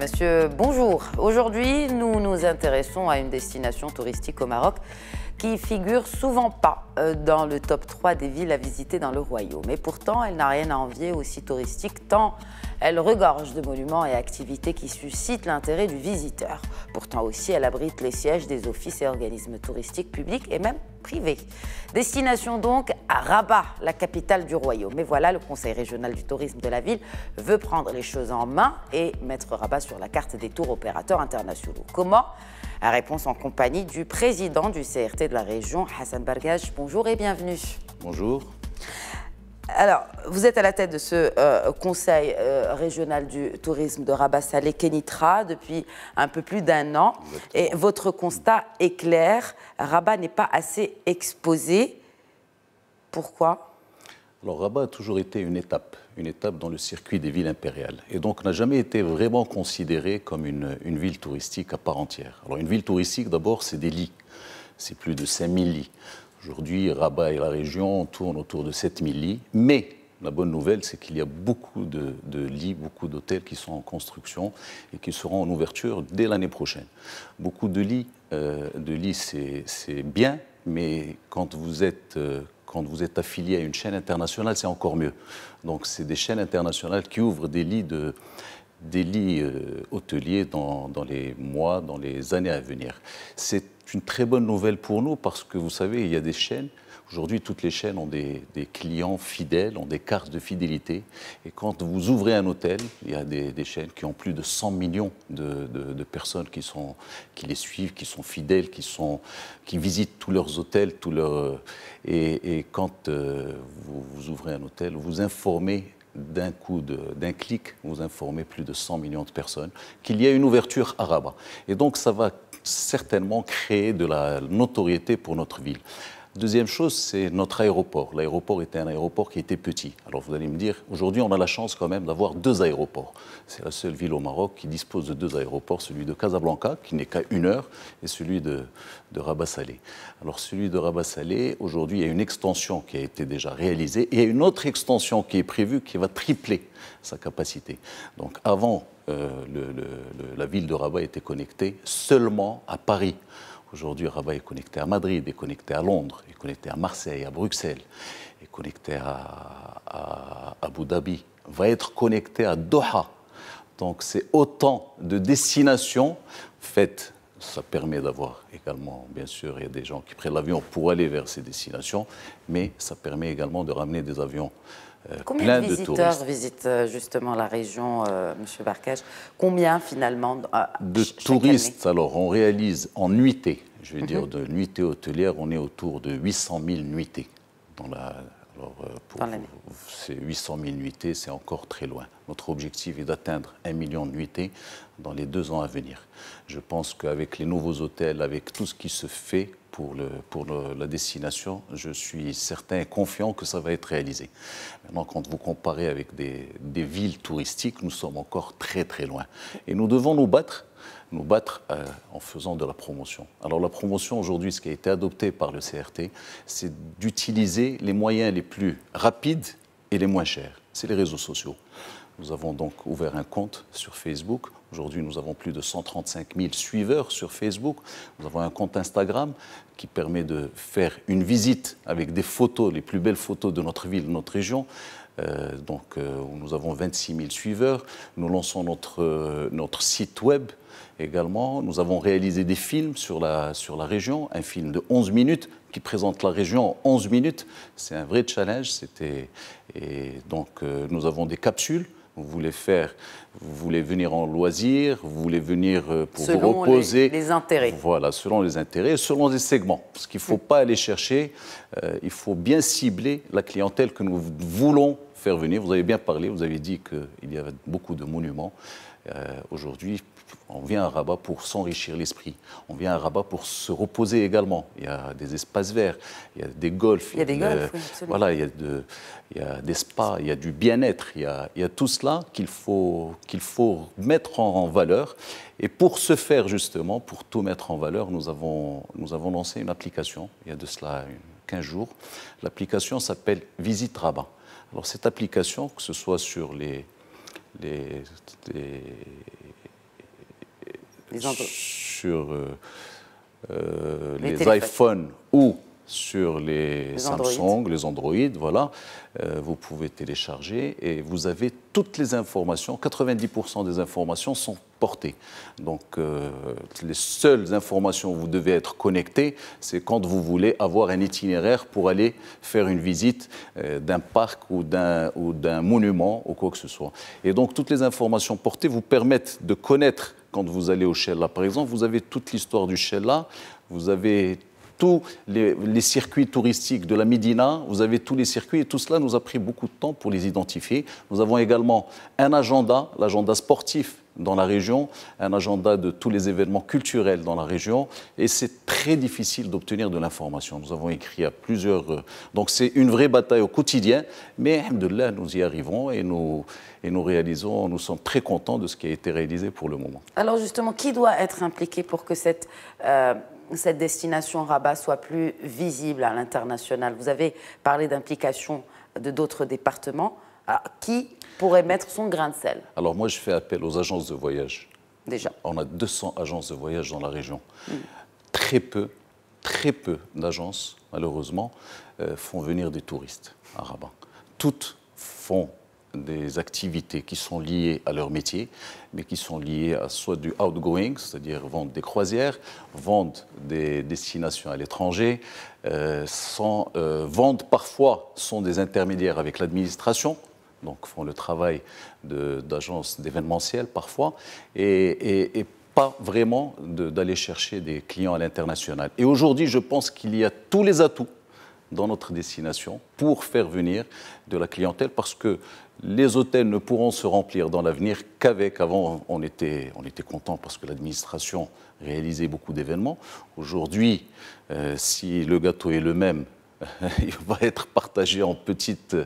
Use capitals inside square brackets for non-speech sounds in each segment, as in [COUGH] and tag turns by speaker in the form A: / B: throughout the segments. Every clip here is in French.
A: monsieur, bonjour. Aujourd'hui, nous nous intéressons à une destination touristique au Maroc qui figure souvent pas euh, dans le top 3 des villes à visiter dans le royaume. Et pourtant, elle n'a rien à envier aussi touristique tant elle regorge de monuments et activités qui suscitent l'intérêt du visiteur. Pourtant aussi, elle abrite les sièges des offices et organismes touristiques publics et même privés. Destination donc à Rabat, la capitale du royaume. Mais voilà, le Conseil régional du tourisme de la ville veut prendre les choses en main et mettre Rabat sur la carte des tours opérateurs internationaux. Comment La réponse en compagnie du président du CRT de la région, Hassan Bargage. Bonjour et bienvenue. Bonjour. Alors, vous êtes à la tête de ce euh, conseil euh, régional du tourisme de Rabat-Salé, Kenitra, depuis un peu plus d'un an. Et votre constat est clair, Rabat n'est pas assez exposé. Pourquoi
B: Alors, Rabat a toujours été une étape, une étape dans le circuit des villes impériales. Et donc, n'a jamais été vraiment considérée comme une, une ville touristique à part entière. Alors, une ville touristique, d'abord, c'est des lits. C'est plus de 5000 lits. Aujourd'hui, Rabat et la région tournent autour de 7000 lits, mais la bonne nouvelle, c'est qu'il y a beaucoup de, lits, beaucoup d'hôtels qui sont en construction et qui seront en ouverture dès l'année prochaine. Beaucoup de lits, euh, de lits c'est bien, mais quand vous êtes... Euh, quand vous êtes affilié à une chaîne internationale, c'est encore mieux. Donc, c'est des chaînes internationales qui ouvrent des lits, de, des lits euh, hôteliers dans, dans, les mois, dans les années à venir. C'est une très bonne nouvelle pour nous parce que vous savez, il y a des chaînes. Aujourd'hui, toutes les chaînes ont des, clients fidèles, ont des cartes de fidélité. Et quand vous ouvrez un hôtel, il y a des, chaînes qui ont plus de 100 millions de, personnes qui, sont, qui les suivent, qui sont fidèles, qui, sont, qui visitent tous leurs hôtels. Tous leurs... Et, quand euh, vous, vous ouvrez un hôtel, vous informez d'un coup, d'un clic, vous informez plus de 100 millions de personnes qu'il y a une ouverture à Rabat. Et donc ça va certainement créer de la notoriété pour notre ville. Deuxième chose, c'est notre aéroport. L'aéroport était un aéroport qui était petit. Alors vous allez me dire, aujourd'hui on a la chance quand même d'avoir deux aéroports. C'est la seule ville au Maroc qui dispose de deux aéroports, celui de Casablanca, qui n'est qu'à une heure, et celui de, Rabat-Salé. Alors celui de Rabat-Salé, aujourd'hui il y a une extension qui a été déjà réalisée, et il y a une autre extension qui est prévue qui va tripler sa capacité. Donc avant, euh, la ville de Rabat était connectée seulement à Paris. Aujourd'hui, Rabat est connecté à Madrid, est connecté à Londres, est connecté à Marseille, à Bruxelles, est connecté à, à Abu Dhabi, va être connecté à Doha. Donc c'est autant de destinations faites ça permet d'avoir également, bien sûr, il y a des gens qui prennent l'avion pour aller vers ces destinations, mais ça permet également de ramener des avions. touristes. Euh, Combien de visiteurs de
A: visitent euh, justement la région, euh, M. Combien finalement ah,
B: De touristes, alors on réalise en nuitée, je veux mhm. dire de nuitée hôtelière, on est autour de 800 000 nuitées dans la alors, euh, pour ces 800 000 nuitées, c'est encore très loin. Notre objectif est d'atteindre 1 million de nuitées dans les deux ans à venir. Je pense qu'avec les nouveaux hôtels, avec tout ce qui se fait pour, le, pour la destination, je suis certain et confiant que ça va être réalisé. Maintenant, quand vous comparez avec des, des villes touristiques, nous sommes encore très très loin. Et nous devons nous battre nous battre euh, en faisant de la promotion. Alors la promotion aujourd'hui, ce qui a été adopté par le CRT, c'est d'utiliser les moyens les plus rapides et les moins chers, c'est les réseaux sociaux. Nous avons donc ouvert un compte sur Facebook. Aujourd'hui, nous avons plus de 135 000 suiveurs sur Facebook. Nous avons un compte Instagram qui permet de faire une visite avec des photos, les plus belles photos de notre ville, de notre région. Euh, donc, euh, nous avons 26 000 suiveurs. Nous lançons notre, euh, notre site web également. Nous avons réalisé des films sur la, sur la région, un film de 11 minutes qui présente la région en 11 minutes. C'est un vrai challenge. et donc, nous avons des capsules vous voulez faire, vous voulez venir en loisir, vous voulez venir euh, pour vous reposer. Selon les, intérêts. Voilà, selon les intérêts, selon les segments. Parce qu'il ne faut mm. pas aller chercher, euh, il faut bien cibler la clientèle que nous voulons faire venir. Vous avez bien parlé, vous avez dit qu'il y avait beaucoup de monuments. Euh, aujourd'hui, on vient à Rabat pour s'enrichir l'esprit. On vient à Rabat pour se reposer également. Il y a des espaces verts, il y a des golfs. Il y a des Voilà, il y, a des spas, il y a du bien-être. Il, y a tout cela qu'il faut, qu'il faut mettre en, valeur. Et pour ce faire, justement, pour tout mettre en valeur, nous avons, nous avons lancé une application, il y a de cela 15 jours. L'application s'appelle Visite Rabat. Alors cette application, que ce soit sur les sur euh, euh, les, iPhones ou sur les, Samsung, les Android, voilà, euh, vous pouvez télécharger et vous avez toutes les informations, 90% des informations sont portées. Donc les seules informations où vous devez être connecté, c'est quand vous voulez avoir un itinéraire pour aller faire une visite d'un parc ou d'un monument ou quoi que ce soit. Et donc toutes les informations portées vous permettent de connaître quand vous allez au Shella, par exemple, vous avez toute l'histoire du Shella, vous avez tous les, circuits touristiques de la Médina, vous avez tous les circuits et tout cela nous a pris beaucoup de temps pour les identifier. Nous avons également un agenda, l'agenda sportif dans la région, un agenda de tous les événements culturels dans la région, et c'est très difficile d'obtenir de l'information. Nous avons écrit à plusieurs... Euh, donc c'est une vraie bataille au quotidien, mais là nous y arrivons et nous, et nous réalisons, nous sommes très contents de ce qui a été réalisé pour le moment.
A: Alors justement, qui doit être impliqué pour que cette... Euh, cette destination Rabat soit plus visible à l'international Vous avez parlé d'implication de d'autres départements qui pourrait mettre son grain de sel
B: Alors moi, je fais appel aux agences de voyage. Déjà. On a 200 agences de voyage dans la région. Très peu, très peu d'agences, malheureusement, euh, font venir des touristes à Rabat. Toutes font des activités qui sont liées à leur métier, mais qui sont liées à soit du outgoing, c'est-à-dire vendre des croisières, vendre des destinations à l'étranger, euh, euh, vendre parfois, sont des intermédiaires avec l'administration, donc font le travail d'agences d'événementiel parfois, et, pas vraiment d'aller chercher des clients à l'international. Et aujourd'hui, je pense qu'il y a tous les atouts dans notre destination pour faire venir de la clientèle parce que les hôtels ne pourront se remplir dans l'avenir qu'avec. Avant, on était, on content parce que l'administration réalisait beaucoup d'événements. Aujourd'hui, euh, si le gâteau est le même, [LAUGHS] il va être partagé en petites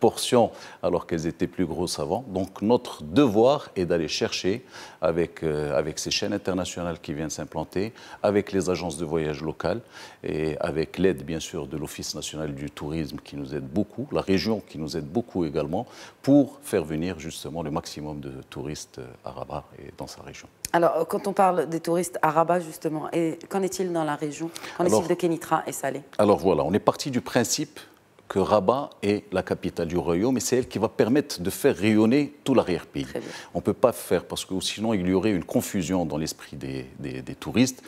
B: portions alors qu'elles étaient plus grosses avant. Donc notre devoir est d'aller chercher euh, avec, ces chaînes internationales qui viennent s'implanter, avec les agences de voyage locales et avec l'aide bien sûr de l'Office national du tourisme qui nous aide beaucoup, la région qui nous aide beaucoup également, pour faire venir justement le maximum de touristes euh, Rabat et dans sa région.
A: Alors, euh, quand on parle des touristes à Rabat, justement, qu'en est-il dans la région Qu'en est-il de Kenitra et Salé
B: Alors voilà, on est parti du principe que Rabat est la capitale du royaume et c'est elle qui va permettre de faire rayonner tout l'arrière-pays. On ne peut pas faire parce que sinon il y aurait une confusion dans l'esprit des, des, touristes.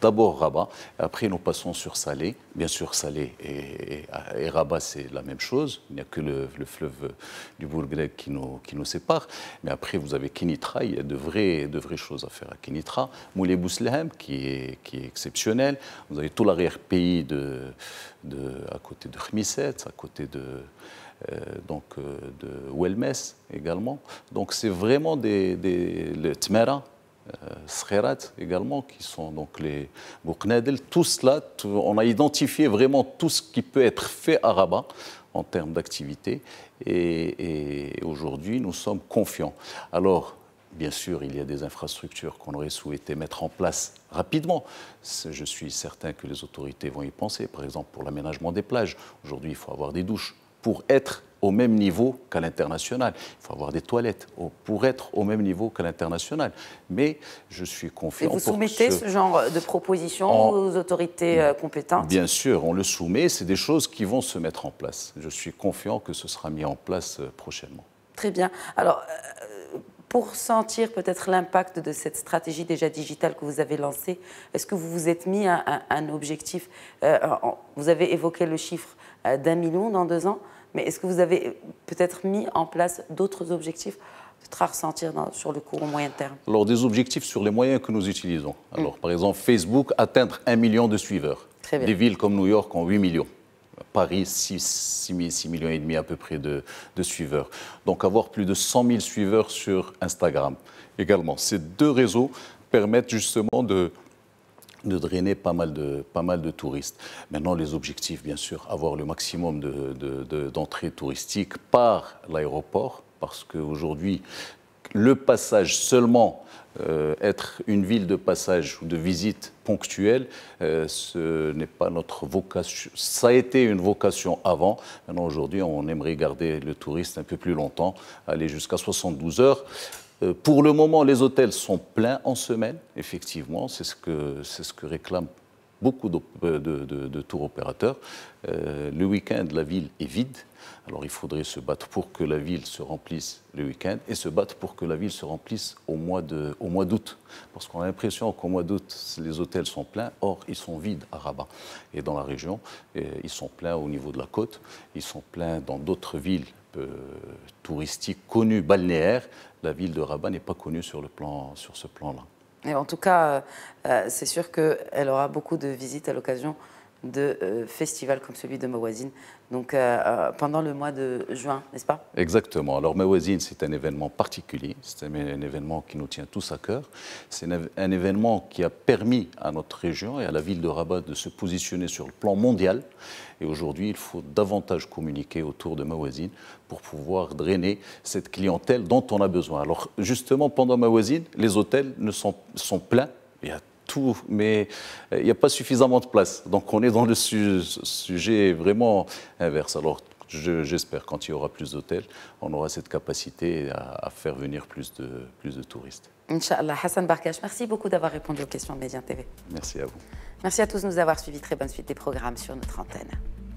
B: D'abord Rabat, après nous passons sur Salé. Bien sûr, Salé et, Rabat, c'est la même chose. Il n'y a que le, fleuve du bourg qui nous, qui nous sépare. Mais après, vous avez Kenitra, il y a de vraies, de vraies choses à faire à Kenitra. Moulay Bousselham qui est, qui est exceptionnel. Vous avez tout l'arrière-pays de, de, à côté de Khmiset à côté de, euh, donc, euh, de Welmes également. Donc c'est vraiment des, des le Tmera, euh, Srerat également, qui sont donc les Bouknadel. Tout cela, on a identifié vraiment tout ce qui peut être fait à Rabat en termes d'activité. Et, et aujourd'hui, nous sommes confiants. Alors, Bien sûr, il y a des infrastructures qu'on aurait souhaité mettre en place rapidement. Je suis certain que les autorités vont y penser. Par exemple, pour l'aménagement des plages, aujourd'hui, il faut avoir des douches. Pour être au même niveau qu'à l'international. Il faut avoir des toilettes pour être au même niveau qu'à l'international. Mais je suis confiant. Et vous soumettez ce...
A: genre de propositions aux autorités euh, compétentes Bien
B: sûr, on le soumet. C'est des choses qui vont se mettre en place. Je suis confiant que ce sera mis en place euh, prochainement.
A: Très bien. Alors, euh, pour sentir peut-être l'impact de cette stratégie déjà digitale que vous avez lancée, est-ce que vous vous êtes mis un, un, objectif euh, Vous avez évoqué le chiffre euh, d'un million dans deux ans, mais est-ce que vous avez peut-être mis en place d'autres objectifs à ressentir sur le court ou moyen terme
B: Alors, des objectifs sur les moyens que nous utilisons. Alors, mm. par exemple, Facebook, atteindre un million de suiveurs. Des villes comme New York ont 8 millions. Paris 6, millions et demi à peu près de, suiveurs. Donc avoir plus de 100 000 suiveurs sur Instagram également. Ces deux réseaux permettent justement de, de drainer pas mal de, pas mal de touristes. Maintenant, les objectifs, bien sûr, avoir le maximum d'entrées touristiques par l'aéroport, parce qu'aujourd'hui, le passage seulement euh, être une ville de passage ou de visite ponctuelle, euh, ce n'est pas notre vocation. Ça a été une vocation avant. Maintenant, aujourd'hui, on aimerait garder le touriste un peu plus longtemps, aller jusqu'à 72 heures. Euh, pour le moment, les hôtels sont pleins en semaine, effectivement, c'est ce que, ce que réclament beaucoup euh, de, de, tours opérateurs. Euh, le week-end, la ville est vide. Alors il faudrait se battre pour que la ville se remplisse le week-end et se battre pour que la ville se remplisse au mois d'août. Parce qu'on a l'impression qu'au mois d'août, les hôtels sont pleins. Or, ils sont vides à Rabat et dans la région. ils sont pleins au niveau de la côte. Ils sont pleins dans d'autres villes euh, touristiques connues, balnéaires. La ville de Rabat n'est pas connue sur, le plan, sur
A: ce plan-là. Et en tout cas, euh, euh, c'est sûr qu'elle aura beaucoup de visites à l'occasion de euh, festivals comme celui de Mawazine, donc euh, euh, pendant le mois de juin, n'est-ce pas
B: Exactement. Alors Mawazine, c'est un événement particulier, c'est un, événement qui nous tient tous à cœur. C'est un, événement qui a permis à notre région et à la ville de Rabat de se positionner sur le plan mondial. Et aujourd'hui, il faut davantage communiquer autour de Mawazine pour pouvoir drainer cette clientèle dont on a besoin. Alors justement, pendant Mawazine, les hôtels ne sont, sont pleins et tout, mais euh, il n'y a pas suffisamment de place. Donc on est dans le sujet vraiment inverse. Alors j'espère quand il y aura plus d'hôtels, on aura cette capacité à, faire venir plus de, plus de touristes.
A: Inch'Allah. Hassan Barkash, merci beaucoup d'avoir répondu aux questions de TV. Merci à vous. Merci à tous de nous avoir suivis. Très bonne suite des programmes sur notre antenne.